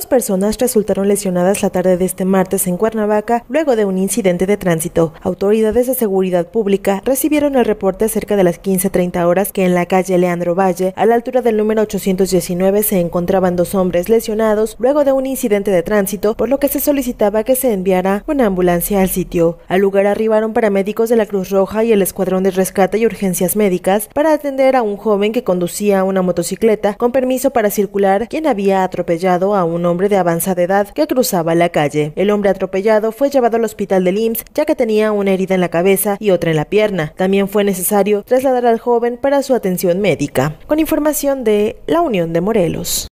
Dos personas resultaron lesionadas la tarde de este martes en Cuernavaca luego de un incidente de tránsito. Autoridades de seguridad pública recibieron el reporte cerca de las 15.30 horas que en la calle Leandro Valle, a la altura del número 819, se encontraban dos hombres lesionados luego de un incidente de tránsito, por lo que se solicitaba que se enviara una ambulancia al sitio. Al lugar arribaron paramédicos de la Cruz Roja y el Escuadrón de Rescate y Urgencias Médicas para atender a un joven que conducía una motocicleta con permiso para circular, quien había atropellado a uno hombre de avanzada edad que cruzaba la calle. El hombre atropellado fue llevado al hospital de IMSS ya que tenía una herida en la cabeza y otra en la pierna. También fue necesario trasladar al joven para su atención médica. Con información de La Unión de Morelos.